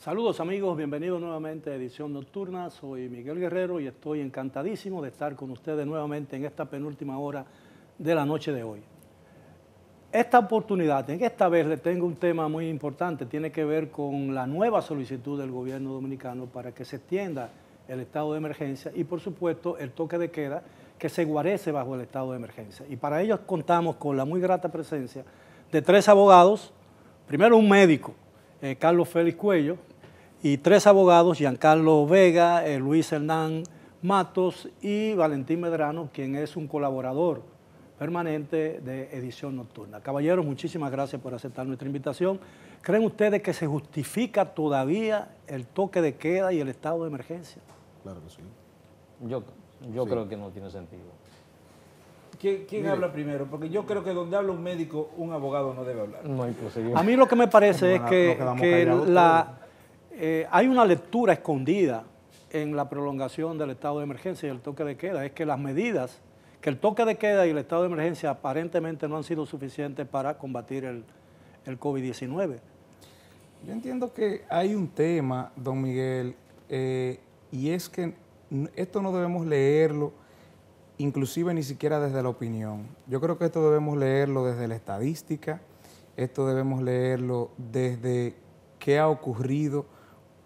Saludos amigos, bienvenidos nuevamente a Edición Nocturna. Soy Miguel Guerrero y estoy encantadísimo de estar con ustedes nuevamente en esta penúltima hora de la noche de hoy. Esta oportunidad, en esta vez le tengo un tema muy importante, tiene que ver con la nueva solicitud del gobierno dominicano para que se extienda el estado de emergencia y por supuesto el toque de queda que se guarece bajo el estado de emergencia. Y para ello contamos con la muy grata presencia de tres abogados, primero un médico, eh, Carlos Félix Cuello, y tres abogados, Giancarlo Vega, eh, Luis Hernán Matos y Valentín Medrano, quien es un colaborador permanente de Edición Nocturna. Caballeros, muchísimas gracias por aceptar nuestra invitación. ¿Creen ustedes que se justifica todavía el toque de queda y el estado de emergencia? Claro que sí. Yo, yo creo que no tiene sentido. ¿Quién, habla primero? Porque yo creo que donde habla un médico, un abogado no debe hablar. No, A mí lo que me parece es que, que la, eh, hay una lectura escondida en la prolongación del estado de emergencia y el toque de queda, es que las medidas, que el toque de queda y el estado de emergencia aparentemente no han sido suficientes para combatir el, COVID-19. Yo entiendo que hay un tema, don Miguel, eh, y es que esto no debemos leerlo inclusive ni siquiera desde la opinión. Yo creo que esto debemos leerlo desde la estadística, esto debemos leerlo desde qué ha ocurrido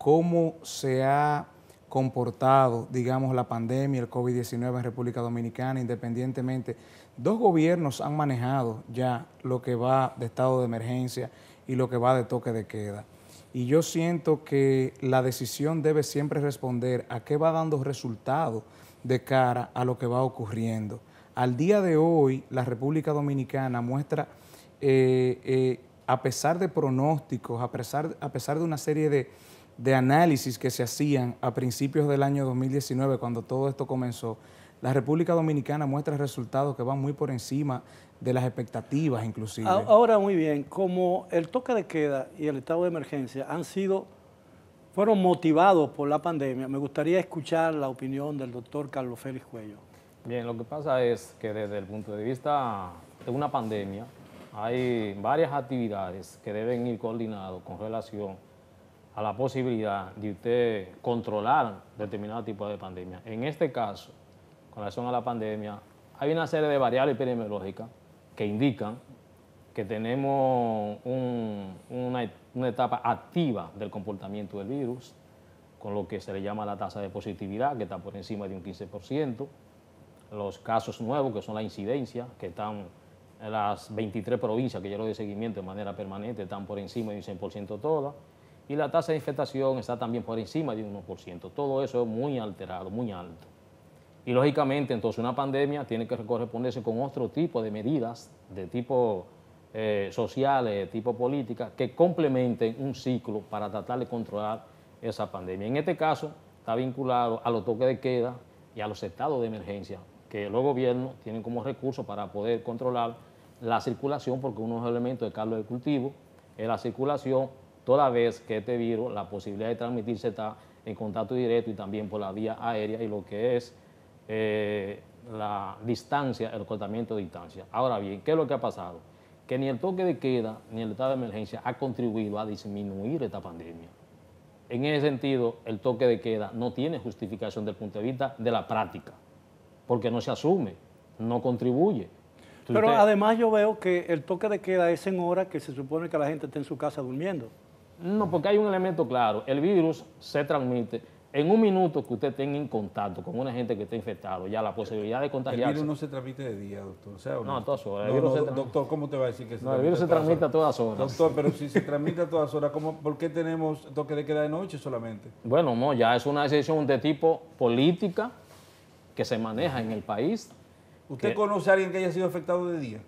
cómo se ha comportado, digamos, la pandemia, el COVID-19 en República Dominicana, independientemente. Dos gobiernos han manejado ya lo que va de estado de emergencia y lo que va de toque de queda. Y yo siento que la decisión debe siempre responder a qué va dando resultado de cara a lo que va ocurriendo. Al día de hoy, la República Dominicana muestra, eh, eh, a pesar de pronósticos, a pesar, a pesar de una serie de, de análisis que se hacían a principios del año 2019, cuando todo esto comenzó, la República Dominicana muestra resultados que van muy por encima de las expectativas inclusive. Ahora muy bien, como el toque de queda y el estado de emergencia han sido, fueron motivados por la pandemia, me gustaría escuchar la opinión del doctor Carlos Félix Cuello. Bien, lo que pasa es que desde el punto de vista de una pandemia, hay varias actividades que deben ir coordinadas con relación a la posibilidad de usted controlar determinado tipo de pandemia. En este caso, con relación a la pandemia, hay una serie de variables epidemiológicas que indican que tenemos una, etapa activa del comportamiento del virus, con lo que se le llama la tasa de positividad, que está por encima de un 15%, los casos nuevos, que son la incidencia, que están en las 23 provincias que yo lo de seguimiento de manera permanente, están por encima de un 100% todas, y la tasa de infectación está también por encima de un 1%. Todo eso es muy alterado, muy alto. Y lógicamente, entonces, una pandemia tiene que corresponderse con otro tipo de medidas de tipo eh, sociales de tipo política, que complementen un ciclo para tratar de controlar esa pandemia. En este caso, está vinculado a los toques de queda y a los estados de emergencia, que los gobiernos tienen como recurso para poder controlar la circulación, porque uno de los elementos de Carlos del cultivo es la circulación toda vez que este virus, la posibilidad de transmitirse está en contacto directo y también por la vía aérea y lo que es eh, la distancia, el cortamiento de distancia. Ahora bien, ¿qué es lo que ha pasado? Que ni el toque de queda ni el estado de emergencia ha contribuido a disminuir esta pandemia. En ese sentido, el toque de queda no tiene justificación desde el punto de vista de la práctica, porque no se asume, no contribuye. Pero además yo veo que el toque de queda es en horas que se supone que la gente está en su casa durmiendo. No, porque hay un elemento claro. El virus se transmite en un minuto que usted tenga en contacto con una gente que está infectado, ya la posibilidad de contagiarse. El virus no se transmite de día, doctor. no, a todas horas. doctor, ¿cómo te va a decir que se No, el virus se transmite a todas horas. Doctor, pero si se transmite a todas horas, ¿por qué tenemos toque de queda de noche solamente? Bueno, no, ya es una decisión de tipo política que se maneja en el país. ¿Usted conoce a alguien que haya sido afectado de día?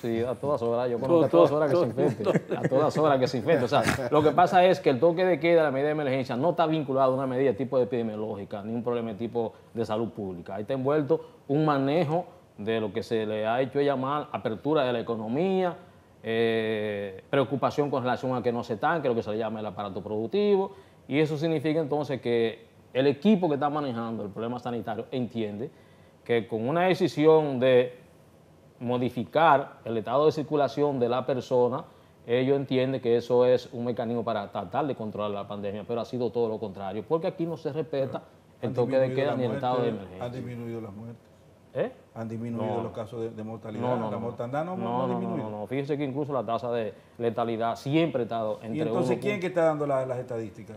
Sí, a todas horas. Yo conozco a todas horas que se infecte. A todas horas que se infecte. O sea, lo que pasa es que el toque de queda, la medida de emergencia, no está vinculado a una medida tipo epidemiológica, ni un problema tipo de salud pública. Ahí está envuelto un manejo de lo que se le ha hecho llamar apertura de la economía, eh, preocupación con relación a que no se tanque, lo que se le llama el aparato productivo, y eso significa entonces que el equipo que está manejando el problema sanitario entiende que con una decisión de modificar el estado de circulación de la persona, ellos entienden que eso es un mecanismo para tratar de controlar la pandemia, pero ha sido todo lo contrario, porque aquí no se respeta el toque de queda ni el estado de emergencia. Han disminuido las muertes. ¿Eh? Han disminuido los casos de, mortalidad. No, no, la no, no, no, no, Fíjense que incluso la tasa de letalidad siempre ha estado entre ¿Y entonces quién que está dando las estadísticas?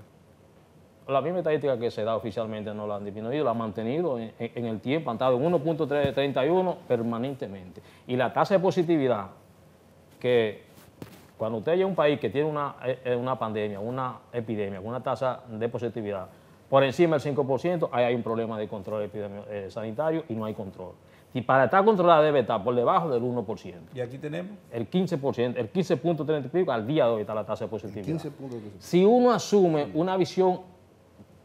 la misma estadística que se da oficialmente no la han disminuido, la han mantenido en, el tiempo, han estado en 1.31 permanentemente. Y la tasa de positividad, que cuando usted llega a un país que tiene una, eh, eh, pandemia, una epidemia, una tasa de positividad por encima del 5%, ahí hay un problema de control eh, sanitario y no hay control. Y para estar controlada debe estar por debajo del 1%. ¿Y aquí tenemos? El 15%, el 15.35 al día de hoy está la tasa de positividad. Si uno asume una visión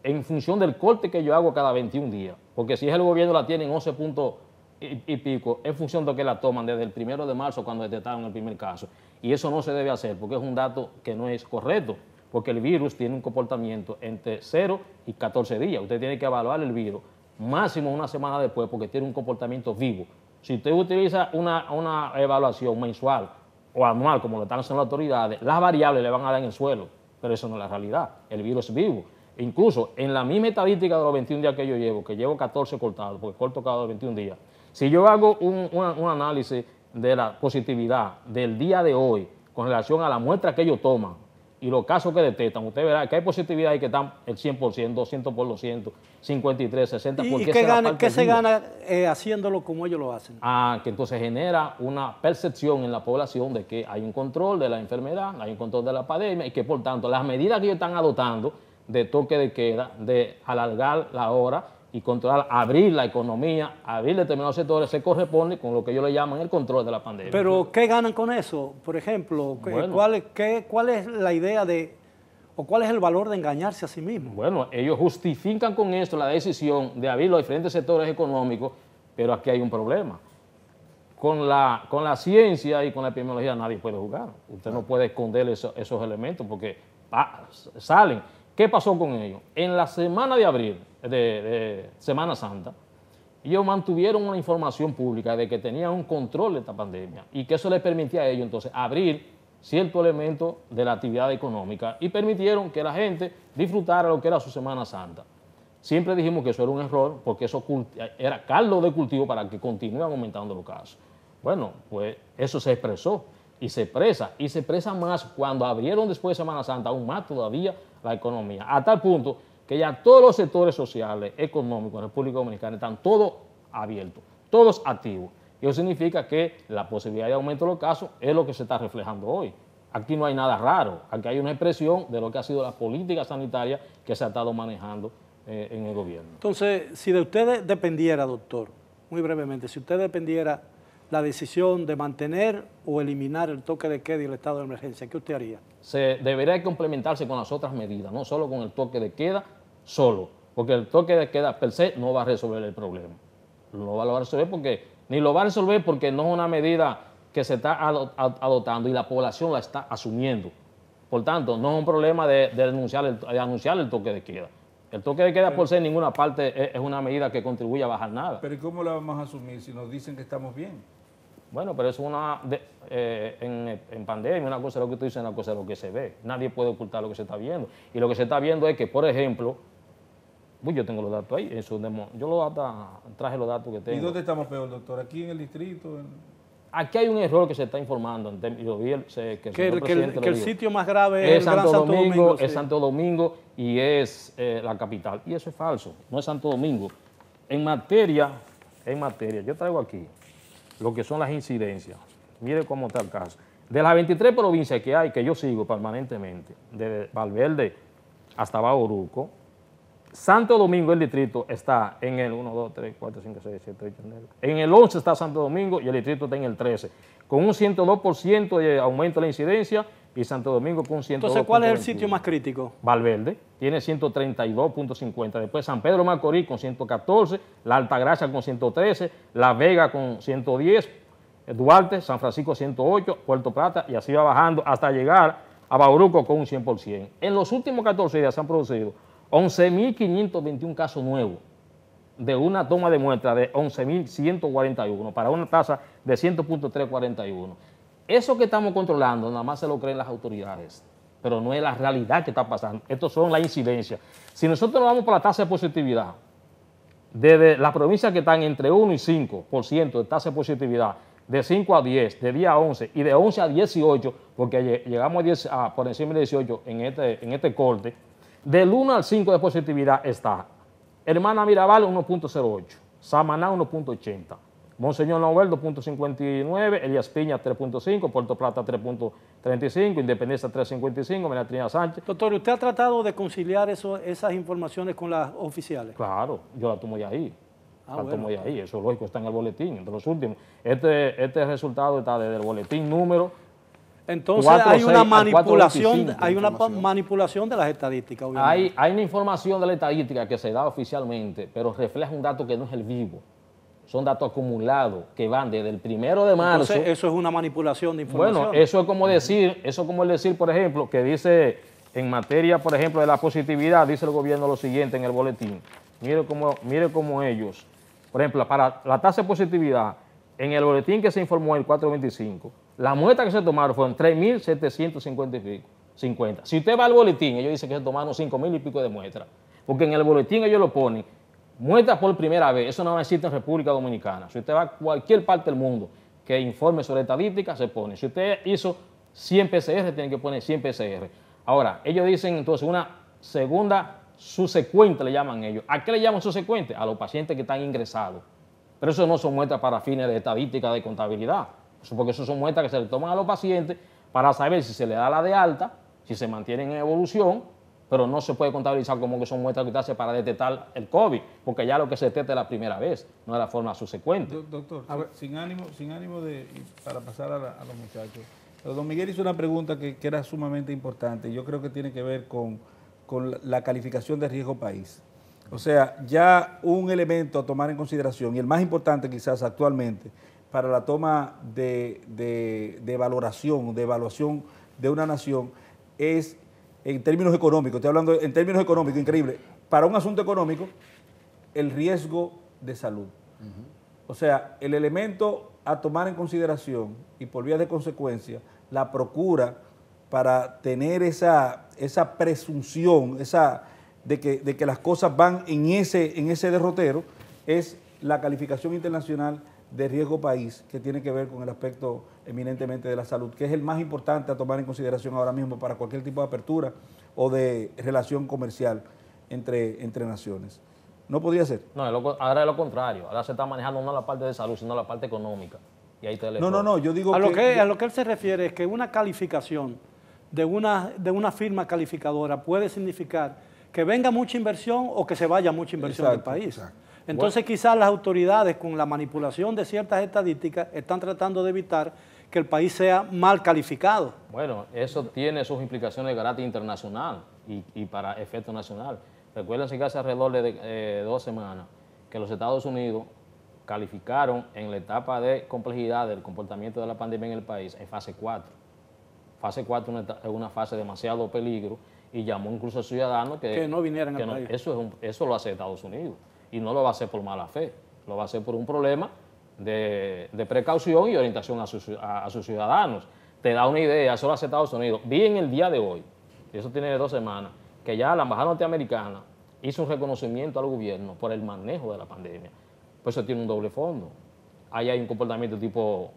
en función del corte que yo hago cada 21 días. Porque si es el gobierno la tiene en 11 puntos y, pico, en función de que la toman desde el primero de marzo cuando detectaron el primer caso. Y eso no se debe hacer porque es un dato que no es correcto, porque el virus tiene un comportamiento entre 0 y 14 días. Usted tiene que evaluar el virus máximo una semana después porque tiene un comportamiento vivo. Si usted utiliza una, una evaluación mensual o anual, como lo están haciendo las autoridades, las variables le van a dar en el suelo, pero eso no es la realidad. El virus es vivo. Incluso en la misma estadística de los 21 días que yo llevo, que llevo 14 cortados, porque corto cada 21 días, si yo hago un, análisis de la positividad del día de hoy con relación a la muestra que ellos toman y los casos que detectan, usted verá que hay positividad y que están el 100%, 200%, 53, 60%. ¿Y, qué, gana, ¿qué se gana eh, haciéndolo como ellos lo hacen? Ah, que entonces genera una percepción en la población de que hay un control de la enfermedad, hay un control de la pandemia y que por tanto las medidas que ellos están adoptando de toque de queda, de alargar la hora y controlar, abrir la economía, abrir determinados sectores, se corresponde con lo que ellos le llaman el control de la pandemia. Pero, ¿qué ganan con eso? Por ejemplo, ¿cuál, es la idea de, o cuál es el valor de engañarse a sí mismo? Bueno, ellos justifican con esto la decisión de abrir los diferentes sectores económicos, pero aquí hay un problema. Con la, con la ciencia y con la epidemiología nadie puede jugar. Usted no puede esconder esos elementos porque salen. ¿Qué pasó con ellos? En la semana de abril, de, Semana Santa, ellos mantuvieron una información pública de que tenían un control de esta pandemia y que eso les permitía a ellos entonces abrir cierto elemento de la actividad económica y permitieron que la gente disfrutara lo que era su Semana Santa. Siempre dijimos que eso era un error porque eso era caldo de cultivo para que continúen aumentando los casos. Bueno, pues eso se expresó y se expresa y se expresa más cuando abrieron después de Semana Santa, aún más todavía la economía. A tal punto que ya todos los sectores sociales, económicos, en República Dominicana están todos abiertos, todos activos. Y eso significa que la posibilidad de aumento de los casos es lo que se está reflejando hoy. Aquí no hay nada raro, aquí hay una expresión de lo que ha sido la política sanitaria que se ha estado manejando eh, en el gobierno. Entonces, si de ustedes dependiera, doctor, muy brevemente, si usted dependiera la decisión de mantener o eliminar el toque de queda y el estado de emergencia? ¿Qué usted haría? Se debería complementarse con las otras medidas, no solo con el toque de queda, solo, porque el toque de queda per se no va a resolver el problema. No va a resolver porque, ni lo va a resolver porque no es una medida que se está adoptando y la población la está asumiendo. Por tanto, no es un problema de, de, anunciar, el, anunciar el toque de queda. El toque de queda por ser ninguna parte es, una medida que contribuye a bajar nada. Pero ¿cómo la vamos a asumir si nos dicen que estamos bien? Bueno, pero es una. Eh, en, pandemia, una cosa es lo que tú dices, una cosa es lo que se ve. Nadie puede ocultar lo que se está viendo. Y lo que se está viendo es que, por ejemplo, yo tengo los datos ahí, eso yo lo traje los datos que tengo. ¿Y dónde estamos peor, doctor? ¿Aquí en el distrito? Aquí hay un error que se está informando. Yo vi que, el, sitio más grave es, Santo, Domingo, es Santo Domingo y es eh, la capital. Y eso es falso, no es Santo Domingo. En materia, en materia, yo traigo aquí lo que son las incidencias. Mire cómo está el caso. De las 23 provincias que hay, que yo sigo permanentemente, de Valverde hasta Bauruco, Santo Domingo, el distrito, está en el 1, 2, 3, 4, 5, 6, 7, 8, 9. En el 11 está Santo Domingo y el distrito está en el 13, con un 102% de aumento de la incidencia y Santo Domingo con 102. Entonces, ¿cuál es el sitio más crítico? Valverde, tiene 132.50. Después San Pedro Macorís con 114, La Altagracia con 113, La Vega con 110, Duarte, San Francisco 108, Puerto Plata y así va bajando hasta llegar a Bauruco con un 100%. En los últimos 14 días se han producido 11.521 casos nuevos de una toma de muestra de 11.141 para una tasa de 100.341. Eso que estamos controlando nada más se lo creen las autoridades, pero no es la realidad que está pasando. Estos son las incidencias. Si nosotros vamos por la tasa de positividad, desde las provincias que están entre 1 y 5% de tasa de positividad, de 5 a 10, de 10 a 11 y de 11 a 18, porque llegamos a 10, por encima de 18 en este, en este corte, del 1 al 5 de positividad está Hermana Mirabal 1.08, Samaná 1.80, Monseñor punto 2.59, Elías Piña 3.5, Puerto Plata 3.35, Independencia 3.55, María Sánchez. Doctor, ¿usted ha tratado de conciliar esas informaciones con las oficiales? Claro, yo las tomo ya ahí. Ah, las tomo ahí, eso es lógico, está en el boletín, entre los últimos. Este, este resultado está desde el boletín número entonces hay una manipulación, hay una manipulación de las estadísticas. hay una información de la estadística que se da oficialmente, pero refleja un dato que no es el vivo son datos acumulados que van desde el primero de marzo. Entonces, eso es una manipulación de información. Bueno, eso es como decir, eso es decir, por ejemplo, que dice en materia, por ejemplo, de la positividad, dice el gobierno lo siguiente en el boletín. Mire cómo, mire cómo ellos, por ejemplo, para la tasa de positividad, en el boletín que se informó el 425, la muestra que se tomaron fueron 3.750 Si usted va al boletín, ellos dicen que se tomaron 5.000 y pico de muestras, porque en el boletín ellos lo ponen Muestras por primera vez, eso no existe en República Dominicana. Si usted va a cualquier parte del mundo que informe sobre estadística, se pone. Si usted hizo 100 PCR, tiene que poner 100 PCR. Ahora, ellos dicen entonces una segunda subsecuente, le llaman ellos. ¿A qué le llaman subsecuente? A los pacientes que están ingresados. Pero eso no son muestras para fines de estadística, de contabilidad. Eso porque eso son muestras que se le toman a los pacientes para saber si se le da la de alta, si se mantienen en evolución pero no se puede contabilizar como que son muestras que para detectar el COVID, porque ya lo que se detecta es la primera vez, no es la forma subsecuente. doctor, sin ánimo, sin ánimo de, para pasar a, los muchachos, pero don Miguel hizo una pregunta que, era sumamente importante. Yo creo que tiene que ver con, con, la calificación de riesgo país. O sea, ya un elemento a tomar en consideración, y el más importante quizás actualmente, para la toma de, de valoración, de evaluación de una nación, es en términos económicos, estoy hablando en términos económicos, increíble, para un asunto económico, el riesgo de salud. O sea, el elemento a tomar en consideración y por vía de consecuencia, la procura para tener esa, esa presunción, esa, de que, de que, las cosas van en ese, en ese derrotero, es la calificación internacional de riesgo país que tiene que ver con el aspecto eminentemente de la salud, que es el más importante a tomar en consideración ahora mismo para cualquier tipo de apertura o de relación comercial entre, entre naciones. No podría ser. No, ahora es lo contrario. Ahora se está manejando no la parte de salud, sino la parte económica. Y no, no, no, yo digo a Lo que a lo que él se refiere es que una calificación de una, de una firma calificadora puede significar que venga mucha inversión o que se vaya mucha inversión del país. Exacto. Entonces quizás las autoridades con la manipulación de ciertas estadísticas están tratando de evitar que el país sea mal calificado. Bueno, eso tiene sus implicaciones de carácter internacional y, para efecto nacional. Recuerden que hace alrededor de eh, dos semanas que los Estados Unidos calificaron en la etapa de complejidad del comportamiento de la pandemia en el país en fase 4. Fase 4 es una fase demasiado peligro y llamó incluso a ciudadanos que, no vinieran a al Eso, eso lo hace Estados Unidos y no lo va a hacer por mala fe, lo va a hacer por un problema de, precaución y orientación a sus, ciudadanos. Te da una idea, eso lo hace Estados Unidos. Vi en el día de hoy, y eso tiene dos semanas, que ya la Embajada Norteamericana hizo un reconocimiento al gobierno por el manejo de la pandemia. Pues eso tiene un doble fondo. Ahí hay un comportamiento tipo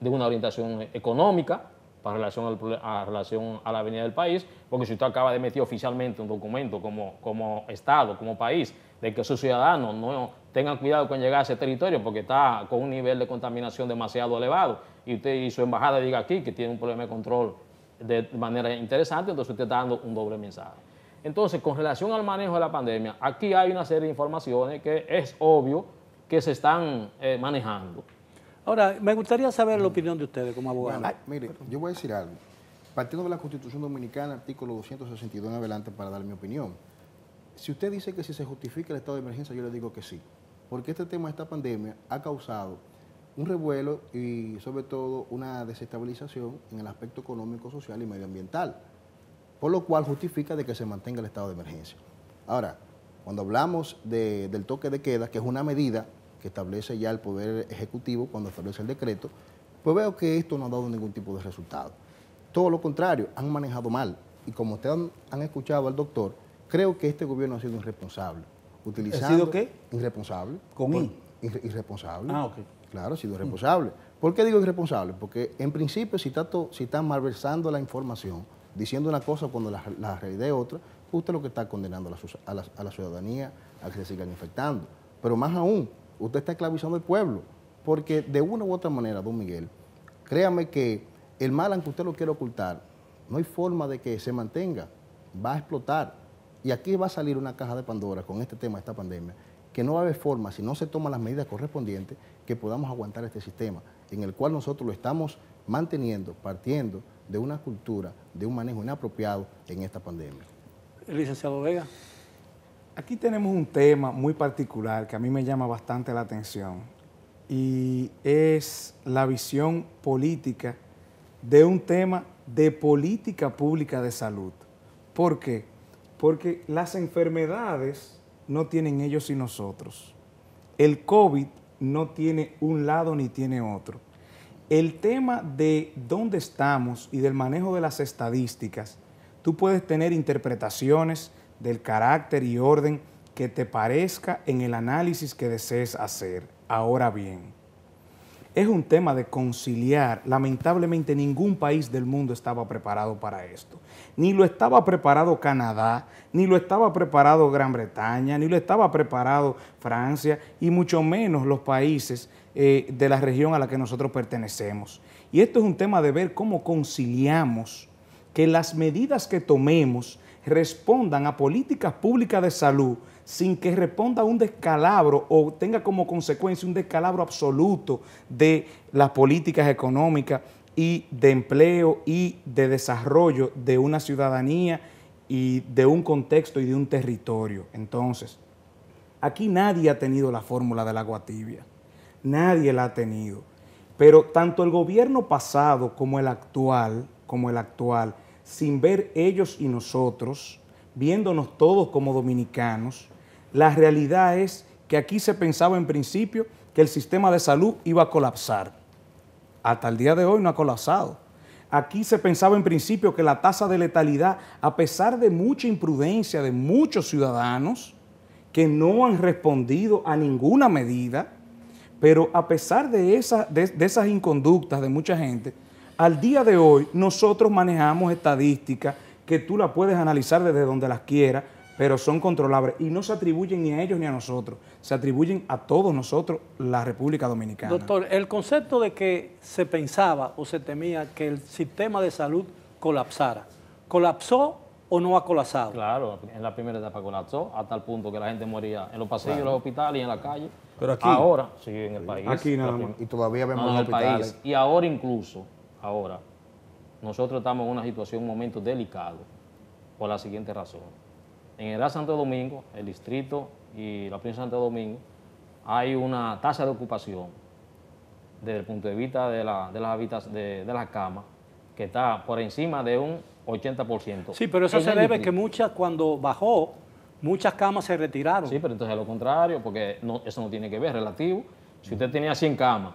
de una orientación económica para relación a relación a la avenida del país, porque si usted acaba de emitir oficialmente un documento como, como Estado, como país, de que sus ciudadanos no tengan cuidado con llegar a ese territorio porque está con un nivel de contaminación demasiado elevado. Y usted y su embajada diga aquí que tiene un problema de control de manera interesante, entonces usted está dando un doble mensaje. Entonces, con relación al manejo de la pandemia, aquí hay una serie de informaciones que es obvio que se están eh, manejando. Ahora, me gustaría saber la opinión de ustedes como abogados. mire, yo voy a decir algo. Partiendo de la Constitución Dominicana, artículo 262 en adelante, para dar mi opinión. Si usted dice que si se justifica el estado de emergencia, yo le digo que sí, porque este tema, esta pandemia, ha causado un revuelo y sobre todo una desestabilización en el aspecto económico, social y medioambiental, por lo cual justifica de que se mantenga el estado de emergencia. Ahora, cuando hablamos del toque de queda, que es una medida que establece ya el Poder Ejecutivo cuando establece el decreto, pues veo que esto no ha dado ningún tipo de resultado. Todo lo contrario, han manejado mal. Y como ustedes han, han escuchado al doctor, creo que este gobierno ha sido irresponsable. Utilizando, ¿Ha sido qué? Irresponsable. ¿Con irresponsable. Ah, ok. Claro, ha sido mm. irresponsable. ¿Por qué digo irresponsable? Porque en principio si está, malversando la información, diciendo una cosa cuando la, la realidad es otra, usted lo que está condenando a la, ciudadanía a que se sigan infectando. Pero más aún, usted está esclavizando al pueblo, porque de una u otra manera, don Miguel, créame que el mal, aunque usted lo quiera ocultar, no hay forma de que se mantenga, va a explotar. Y aquí va a salir una caja de Pandora con este tema, esta pandemia, que no va a haber forma, si no se toman las medidas correspondientes, que podamos aguantar este sistema, en el cual nosotros lo estamos manteniendo, partiendo de una cultura, de un manejo inapropiado en esta pandemia. Licenciado Vega. Aquí tenemos un tema muy particular que a mí me llama bastante la atención y es la visión política de un tema de política pública de salud. ¿Por qué? porque las enfermedades no tienen ellos y nosotros. El COVID no tiene un lado ni tiene otro. El tema de dónde estamos y del manejo de las estadísticas, tú puedes tener interpretaciones del carácter y orden que te parezca en el análisis que desees hacer. Ahora bien, es un tema de conciliar. Lamentablemente ningún país del mundo estaba preparado para esto. Ni lo estaba preparado Canadá, ni lo estaba preparado Gran Bretaña, ni lo estaba preparado Francia, y mucho menos los países eh, de la región a la que nosotros pertenecemos. Y esto es un tema de ver cómo conciliamos que las medidas que tomemos respondan a políticas públicas de salud sin que responda a un descalabro o tenga como consecuencia un descalabro absoluto de las políticas económicas y de empleo y de desarrollo de una ciudadanía y de un contexto y de un territorio. Entonces, aquí nadie ha tenido la fórmula del agua tibia, nadie la ha tenido, pero tanto el gobierno pasado como el actual, como el actual, sin ver ellos y nosotros, viéndonos todos como dominicanos, la realidad es que aquí se pensaba en principio que el sistema de salud iba a colapsar. Hasta el día de hoy no ha colapsado. Aquí se pensaba en principio que la tasa de letalidad, a pesar de mucha imprudencia de muchos ciudadanos que no han respondido a ninguna medida, pero a pesar de, esas inconductas de mucha gente, al día de hoy nosotros manejamos estadísticas que tú las puedes analizar desde donde las quieras, pero son controlables y no se atribuyen ni a ellos ni a nosotros, se atribuyen a todos nosotros, la República Dominicana. Doctor, el concepto de que se pensaba o se temía que el sistema de salud colapsara, ¿colapsó o no ha colapsado? Claro, en la primera etapa colapsó, hasta el punto que la gente moría en los pasillos, de los hospitales y en la calle. Pero aquí. Ahora, sí, en el país. Aquí nada más. Y todavía vemos en el País. Y ahora incluso Ahora, nosotros estamos en una situación, un momento delicado, por la siguiente razón. En el Santo Domingo, el distrito y la provincia de Santo Domingo, hay una tasa de ocupación desde el punto de vista de, las, de, de las camas que está por encima de un 80%. Sí, pero eso se debe a que muchas, cuando bajó, muchas camas se retiraron. Sí, pero entonces es lo contrario, porque eso no tiene que ver, relativo. Si usted tenía 100 camas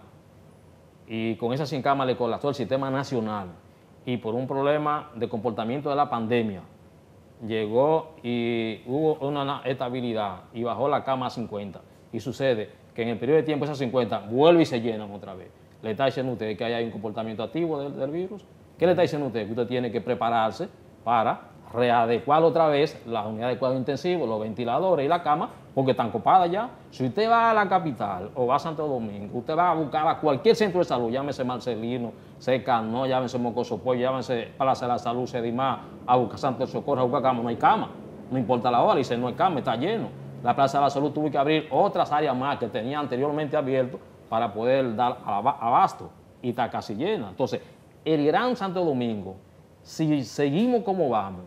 y con esas 100 camas le colapsó el sistema nacional y por un problema de comportamiento de la pandemia llegó y hubo una estabilidad y bajó la cama a 50 y sucede que en el periodo de tiempo esas 50 vuelven y se llenan otra vez. ¿Le está diciendo usted que hay un comportamiento activo del, virus? ¿Qué le está diciendo usted? Que usted tiene que prepararse para readecuar otra vez las unidades de cuidado intensivo, los ventiladores y la cama porque están copadas ya. Si usted va a la capital o va a Santo Domingo, usted va a buscar a cualquier centro de salud, llámese Marcelino, Seca, no, llámese Mocoso Pollo, llámese Plaza de la Salud, Sedimá, a buscar Santo Socorro, a buscar cama, no hay cama, no importa la hora, dice no hay cama, está lleno. La Plaza de la Salud tuvo que abrir otras áreas más que tenía anteriormente abierto para poder dar abasto y está casi llena. Entonces, el Gran Santo Domingo, si seguimos como vamos,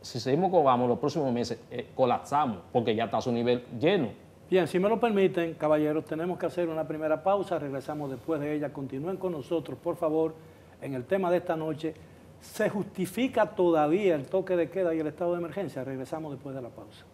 si seguimos como los próximos meses eh, colapsamos porque ya está a su nivel lleno. Bien, si me lo permiten, caballeros, tenemos que hacer una primera pausa, regresamos después de ella. Continúen con nosotros, por favor, en el tema de esta noche. ¿Se justifica todavía el toque de queda y el estado de emergencia? Regresamos después de la pausa.